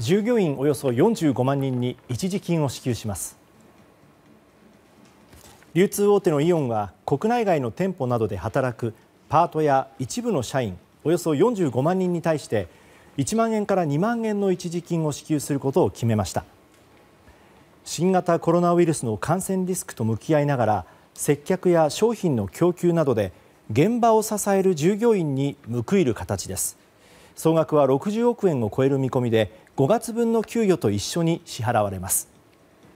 従業員およそ45万人に一時金を支給します流通大手のイオンは国内外の店舗などで働くパートや一部の社員およそ45万人に対して1万円から2万円の一時金を支給することを決めました新型コロナウイルスの感染リスクと向き合いながら接客や商品の供給などで現場を支える従業員に報いる形です総額は60億円を超える見込みで5月分の給与と一緒に支払われます。